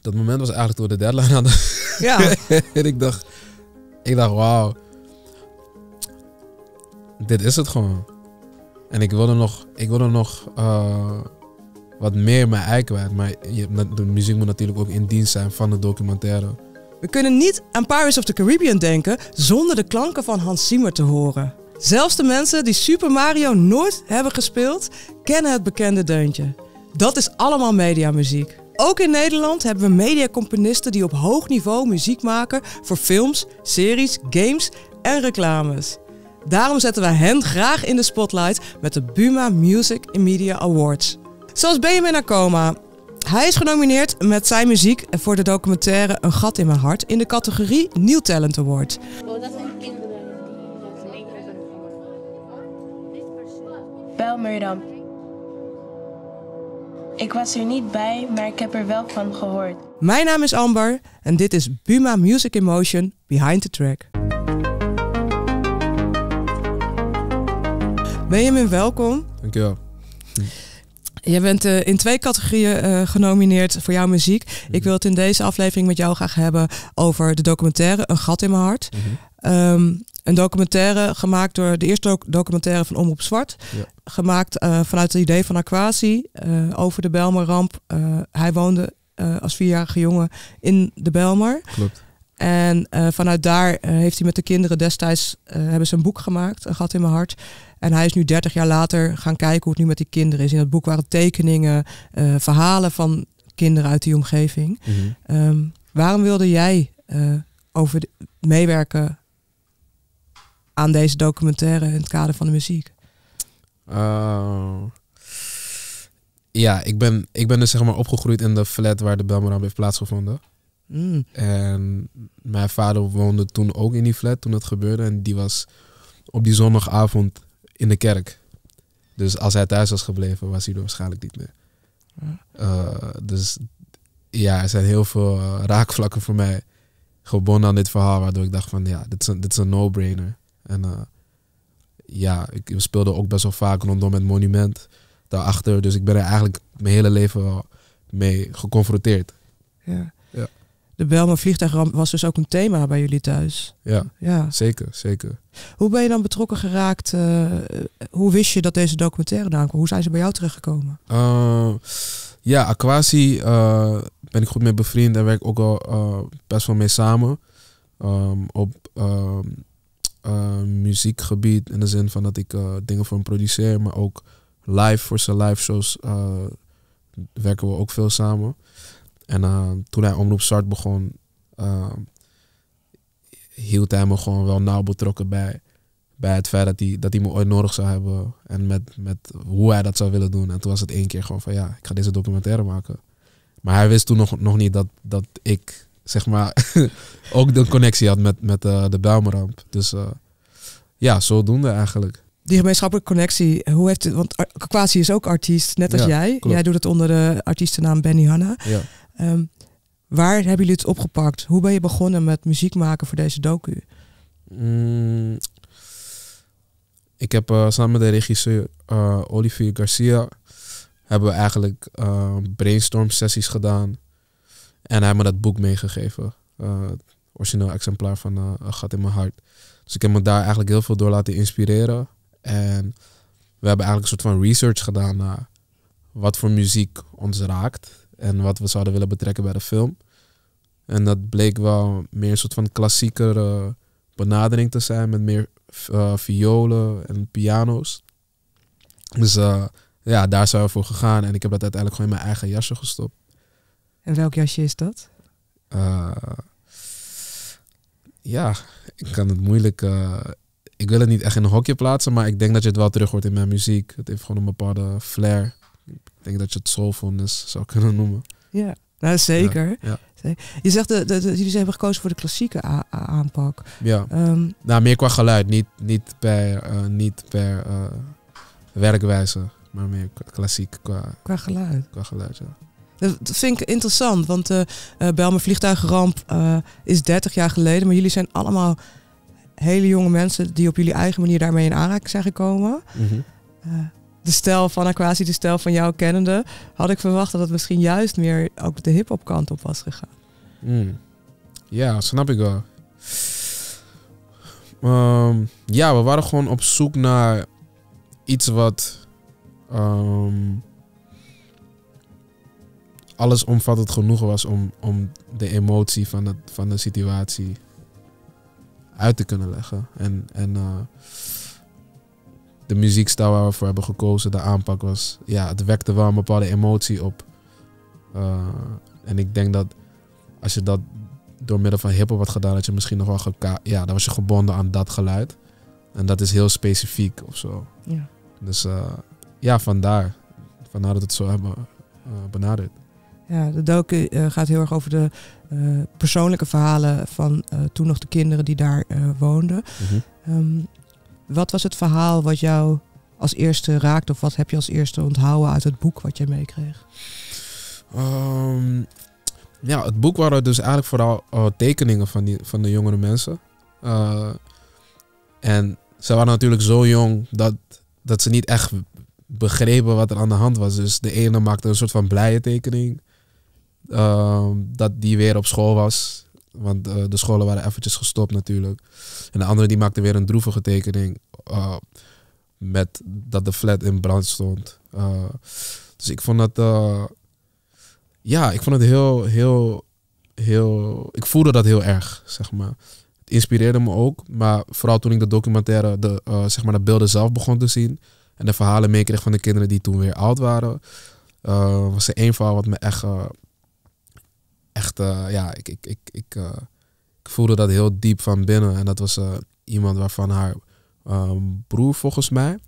dat moment was eigenlijk door de deadline hadden. Ja. en ik dacht, ik dacht, wauw. Dit is het gewoon. En ik wilde nog, ik wilde nog eh, wat meer mijn ei kwijt. Maar de muziek moet natuurlijk ook in dienst zijn van de documentaire. We kunnen niet aan Pirates of the Caribbean denken zonder de klanken van Hans Zimmer te horen. Zelfs de mensen die Super Mario nooit hebben gespeeld, kennen het bekende deuntje. Dat is allemaal mediamuziek. Ook in Nederland hebben we mediacomponisten die op hoog niveau muziek maken voor films, series, games en reclames. Daarom zetten we hen graag in de spotlight met de Buma Music in Media Awards. Zoals Benjamin Akoma. Hij is genomineerd met zijn muziek voor de documentaire Een gat in mijn hart in de categorie Nieuw Talent Award. Oh, dat zijn kinderen. Bel me ik was er niet bij, maar ik heb er wel van gehoord. Mijn naam is Amber en dit is Buma Music Emotion Behind the Track. Benjamin, welkom. Dankjewel. Je bent eh, in twee categorieën eh, genomineerd voor jouw muziek. Mhm. Ik wil het in deze aflevering met jou graag hebben over de documentaire Een gat in mijn hart. Mhm. Ehm, een documentaire gemaakt door de eerste documentaire van Omroep Zwart. Gemaakt eh, vanuit het idee van Aquasi eh, over de Belmer-ramp. Eh, hij woonde als vierjarige jongen in de Belmer. Klopt. En vanuit daar heeft hij met de kinderen destijds hebben ze een boek gemaakt, Een gat in mijn hart. En hij is nu 30 jaar later gaan kijken hoe het nu met die kinderen is. In dat boek waren tekeningen, verhalen van kinderen uit die omgeving. Mhm. Ehm, waarom wilde jij over de, meewerken aan deze documentaire in het kader van de muziek? Oh. ja, ik ben, ik ben dus zeg maar opgegroeid in de flat waar de Belmaram heeft plaatsgevonden. Mm. En mijn vader woonde toen ook in die flat toen het gebeurde. En die was op die zondagavond in de kerk. Dus als hij thuis was gebleven, was hij er waarschijnlijk niet meer. Ah. Eh, dus ja, er zijn heel veel eh, raakvlakken voor mij gebonden aan dit verhaal. Waardoor ik dacht van ja, dit is een, dit is een no-brainer. En eh, ja, ik speelde ook best wel vaak rondom het monument daarachter. Dus ik ben er eigenlijk mijn hele leven mee geconfronteerd. Ja. ja. De Belma vliegtuigramp was dus ook een thema bij jullie thuis. Ja, ja. zeker, zeker. Hoe ben je dan betrokken geraakt? Eh, hoe wist je dat deze documentaire daar kwam? Hoe zijn ze bij jou terechtgekomen? Uh, eh, ja, Aquasi ben ik goed mee bevriend en werk ook al best wel mee samen. Ehm, op ehm, eh, muziekgebied. In de zin van dat ik eh, dingen voor hem produceer. Maar ook live voor zijn live shows eh, werken we ook veel samen. En toen hij Omroep Start begon, hield hij me gewoon wel nauw betrokken bij, bij het feit dat hij, dat hij me ooit nodig zou hebben. En met, met hoe hij dat zou willen doen. En toen was het één keer gewoon van ja, ik ga deze documentaire maken. Maar hij wist toen nog, nog niet dat, dat ik zeg maar, ook de connectie had met, met eh, de Bijlmerramp. Dus uh, ja, zodoende eigenlijk. Die gemeenschappelijke connectie, hoe heeft het, want Kwasi is ook artiest, net als jij. Jij doet het onder de artiestennaam Benny Hanna. Ehm, waar hebben jullie het opgepakt? Hoe ben je begonnen met muziek maken voor deze docu? Mm, ik heb eh, samen met de regisseur Olivier Garcia hebben we eigenlijk brainstorm sessies gedaan. En hij heeft me dat boek meegegeven. Eh, het origineel exemplaar van uh, Gat in mijn hart. Dus ik heb me daar eigenlijk heel veel door laten inspireren. En we hebben eigenlijk een soort van research gedaan naar wat voor muziek ons raakt. En wat we zouden willen betrekken bij de film. En dat bleek wel meer een soort van klassiekere benadering te zijn. Met meer eh, violen en piano's. Dus ja, daar zijn we voor gegaan. En ik heb dat uiteindelijk gewoon in mijn eigen jasje gestopt. En welk jasje is dat? Eh, ja, ik kan het moeilijk. Eh, ik wil het niet echt in een hokje plaatsen, maar ik denk dat je het wel terug hoort in mijn muziek. Het heeft gewoon een bepaalde flair. Ik denk dat je het soulfulness zou kunnen noemen. Ja, nou zeker. Je zegt dat, jullie jullie hebben gekozen voor de klassieke aanpak. Ja. Ehm, nou, meer qua geluid, niet, niet per, eh, niet per werkwijze, maar meer klassiek qua, qua geluid. Qua geluid, ja. Dat vind ik interessant, want de uh, mijn vliegtuigramp eh, is 30 jaar geleden. Maar jullie zijn allemaal hele jonge mensen die op jullie eigen manier daarmee in aanraking zijn gekomen. Mhm. Eh, de stijl van Aquasi, de stijl van jouw kennende, had ik verwacht dat het misschien juist meer ook de hip-hop kant op was gegaan. Mm. Ja, snap ik wel. Ehm, ja, we waren gewoon op zoek naar iets wat. Ehm, allesomvattend genoeg was om, om de emotie van, van de situatie uit te kunnen leggen. En, en eh, de muziekstijl waar we voor hebben gekozen, de aanpak was, ja, het wekte wel een bepaalde emotie op. Eh, en ik denk dat als je dat door middel van hip-hop had gedaan, dat je misschien nog wel ja, dan was je gebonden aan dat geluid. En dat is heel specifiek of zo. Ja. Dus eh, ja, vandaar. Vandaar dat het zo hebben benaderd. Ja, de docu eh, gaat heel erg over de eh, persoonlijke verhalen van eh, toen nog de kinderen die daar woonden. Mhm. Ehm, wat was het verhaal wat jou als eerste raakte of wat heb je als eerste onthouden uit het boek wat jij meekreeg? Ehm, ja, het boek waren dus eigenlijk vooral tekeningen van, die, van de jongere mensen. en ze waren natuurlijk zo jong dat, dat ze niet echt begrepen wat er aan de hand was. Dus de ene maakte een soort van blije tekening. Ehm, dat die weer op school was. Want eh, de scholen waren eventjes gestopt natuurlijk. En de andere die maakte weer een droevige tekening. Eh, met dat de flat in brand stond. Eh, dus ik vond dat... ja, ik vond het heel, heel, heel... Ik voelde dat heel erg, zeg maar. Het inspireerde me ook. Maar vooral toen ik de documentaire, de, zeg maar de beelden zelf begon te zien. En de verhalen meekreeg van de kinderen die toen weer oud waren. was er een van wat me echt echt, eh, ja, ik, ik, ik, ik, eh, ik, voelde dat heel diep van binnen. En dat was eh, iemand waarvan haar ehm, broer volgens mij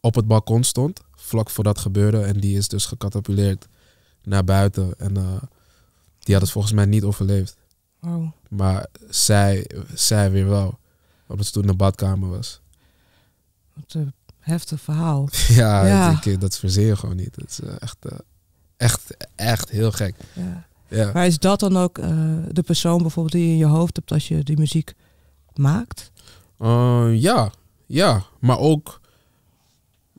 op het balkon stond, vlak voor dat gebeurde. En die is dus gekatapuleerd naar buiten. En die had het volgens mij niet overleefd. Wow. Maar zij, zij weer wel, omdat ze toen in de badkamer was. Wat een heftig verhaal. ja, Dat, ik, verzeer je gewoon niet. Het is echt echt, echt heel gek. Ja. Ja. Maar is dat dan ook eh, de persoon bijvoorbeeld die je in je hoofd hebt als je die muziek maakt? Eh, ja, ja. Maar ook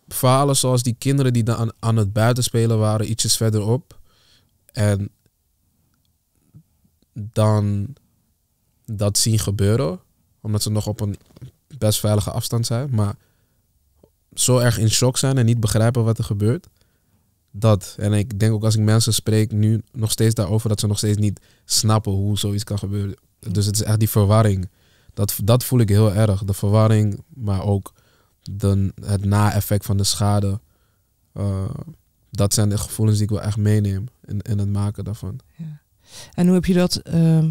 verhalen zoals die kinderen die dan aan, aan het buitenspelen waren, ietsjes verderop. En dan dat zien gebeuren, omdat ze nog op een best veilige afstand zijn. Maar zo erg in shock zijn en niet begrijpen wat er gebeurt dat. En ik denk ook als ik mensen spreek nu nog steeds daarover, dat ze nog steeds niet snappen hoe zoiets kan gebeuren. Dus het is echt die verwarring. Dat, dat voel ik heel erg. De verwarring, maar ook de, het na-effect van de schade. Eh, dat zijn de gevoelens die ik wel echt meeneem in, in het maken daarvan. Ja. En hoe heb je dat? Ehm,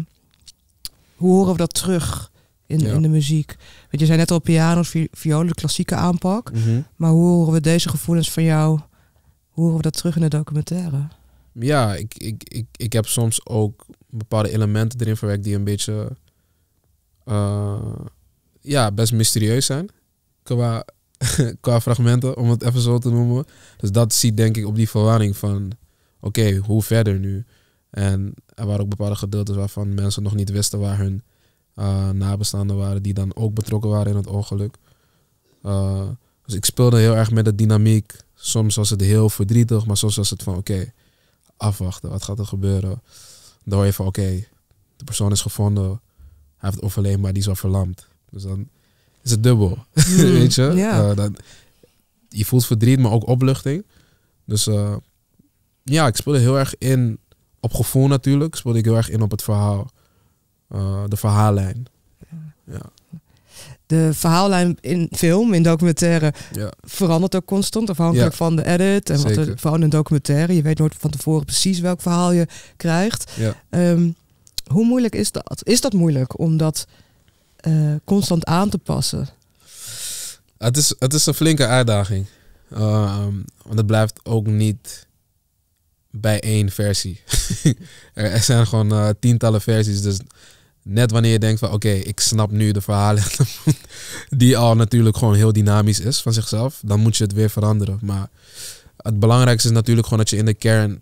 hoe horen we dat terug in, in de muziek? Want je zei net al pianos violen de klassieke aanpak. Mhm. Maar hoe horen we deze gevoelens van jou horen we dat terug in de documentaire. Ja, ik, ik, ik, ik heb soms ook bepaalde elementen erin verwerkt die een beetje eh, ja, best mysterieus zijn. Qua, qua fragmenten, om het even zo te noemen. Dus dat ziet denk ik op die verwarring van oké, hoe verder nu? En er waren ook bepaalde gedeeltes waarvan mensen nog niet wisten waar hun uh, nabestaanden waren, die dan ook betrokken waren in het ongeluk. Eh, dus ik speelde heel erg met de dynamiek Soms was het heel verdrietig, maar soms was het van oké, afwachten, wat gaat er gebeuren? Dan hoor je van oké, de persoon is gevonden, hij heeft overleefd, maar die is wel verlamd. Dus dan is het dubbel, hmm, weet je? Eh, dan, je voelt verdriet, maar ook opluchting. Dus eh, ja, ik speelde heel erg in op gevoel natuurlijk, speelde ik heel erg in op het verhaal, eh, de verhaallijn. Ja de verhaallijn in film, in documentaire, verandert ook constant. Afhankelijk van de edit en van wat er, vooral in een documentaire. Je weet nooit van tevoren precies welk verhaal je krijgt. Ehm, hoe moeilijk is dat? Is dat moeilijk om dat eh, constant aan te passen? Het is, het is een flinke uitdaging. Ehm, want het blijft ook niet bij één versie. er zijn gewoon eh, tientallen versies. Dus net wanneer je denkt van oké, ik snap nu de verhalen, die al natuurlijk gewoon heel dynamisch is van zichzelf, dan moet je het weer veranderen. Maar het belangrijkste is natuurlijk gewoon dat je in de kern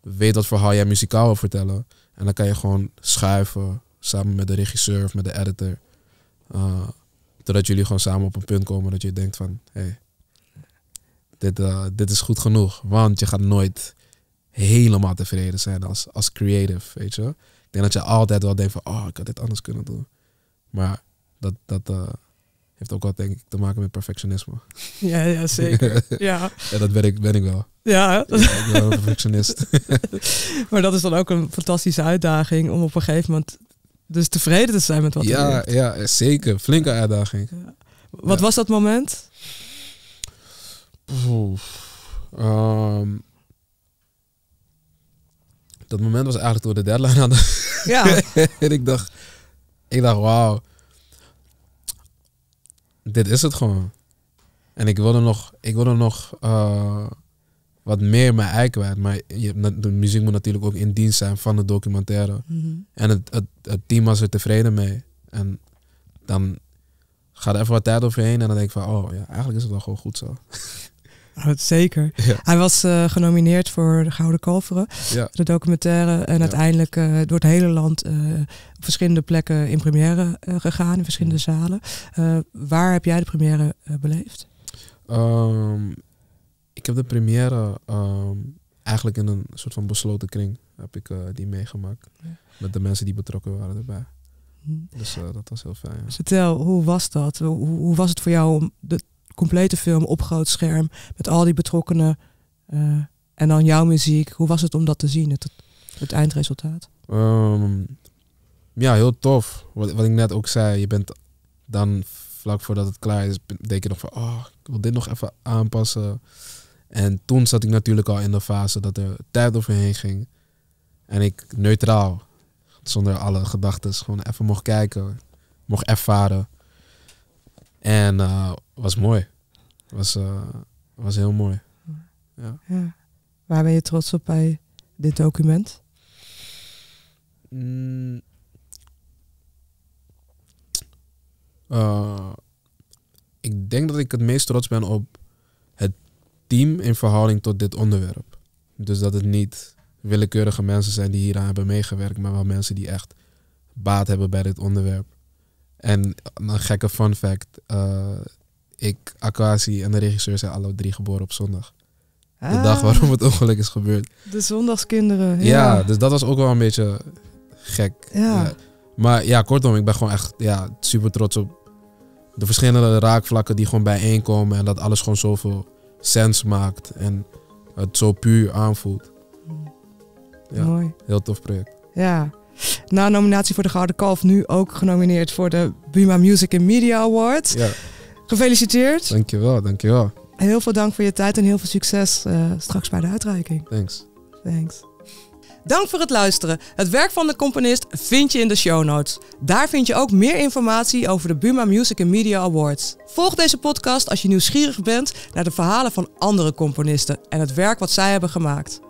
weet wat verhaal jij muzikaal wil vertellen. En dan kan je gewoon schuiven samen met de regisseur of met de editor. Uh, totdat jullie gewoon samen op een punt komen dat je denkt van hé, hey, dit, eh, dit is goed genoeg. Want je gaat nooit helemaal tevreden zijn als, als creative, weet je denk dat je altijd wel denkt van, oh, ik had dit anders kunnen doen. Maar dat, dat eh, heeft ook wat denk ik, te maken met perfectionisme. Ja, ja zeker. ja. ja, dat ben ik, ben ik wel. Ja. ja een perfectionist. maar dat is dan ook een fantastische uitdaging om op een gegeven moment dus tevreden te zijn met wat ja, je Ja, zeker. Flinke uitdaging. Wat was dat moment? Ehm, dat moment was eigenlijk door de deadline hadden. Ja. en ik dacht, ik dacht, wauw. Dit is het gewoon. En ik wilde nog, ik wilde nog eh, wat meer mijn ei kwijt. Maar je, de muziek moet natuurlijk ook in dienst zijn van de documentaire. Mhm. En het, het, het, team was er tevreden mee. En dan gaat er even wat tijd overheen en dan denk ik van, oh ja, eigenlijk is het wel gewoon goed zo. Oh, zeker. Hij was eh, genomineerd voor de Gouden Kalveren, de documentaire. En uiteindelijk eh, door het hele land eh, op verschillende plekken in première gegaan, in verschillende mm. zalen. waar heb jij de première beleefd? Ehm, ik heb de première ehm, eigenlijk in een soort van besloten kring heb ik die meegemaakt. Met de mensen die betrokken waren erbij. Mm. Dus dat was heel fijn. Dus vertel, hoe was dat? Hoe, hoe was het voor jou om de complete film op groot scherm met al die betrokkenen eh, en dan jouw muziek. Hoe was het om dat te zien, het, het eindresultaat? Ehm, ja, heel tof. Wat, wat ik net ook zei, je bent dan vlak voordat het klaar is, denk je nog van, oh, ik wil dit nog even aanpassen. En toen zat ik natuurlijk al in de fase dat er tijd overheen ging. En ik neutraal, zonder alle gedachten, gewoon even mocht kijken, mocht ervaren. En eh, was mooi. Was, eh, was heel mooi. Ja. Waar ben je trots op bij dit document? Mm. Eh, ik denk dat ik het meest trots ben op het team in verhouding tot dit onderwerp. Dus dat het niet willekeurige mensen zijn die hieraan hebben meegewerkt, maar wel mensen die echt baat hebben bij dit onderwerp. En een gekke fun fact. Eh, ik, Akwasi en de regisseur zijn alle drie geboren op zondag. De dag ah. waarom het ongeluk is gebeurd. De zondagskinderen. Ja, dus dat was ook wel een beetje gek. Ja. Maar ja, kortom, ik ben gewoon echt ja, super trots op de verschillende raakvlakken die gewoon bijeenkomen. En dat alles gewoon zoveel sens maakt. En het zo puur aanvoelt. Mm. Ja, Mooi. Heel tof project. Ja. Na nominatie voor de Gouden Kalf nu ook genomineerd voor de Buma Music and Media Award. Ja. Gefeliciteerd. Dankjewel, dankjewel. Heel veel dank voor je tijd en heel veel succes eh, straks bij de uitreiking. Thanks. Thanks. Dank voor het luisteren. Het werk van de componist vind je in de show notes. Daar vind je ook meer informatie over de Buma Music and Media Awards. Volg deze podcast als je nieuwsgierig bent naar de verhalen van andere componisten en het werk wat zij hebben gemaakt.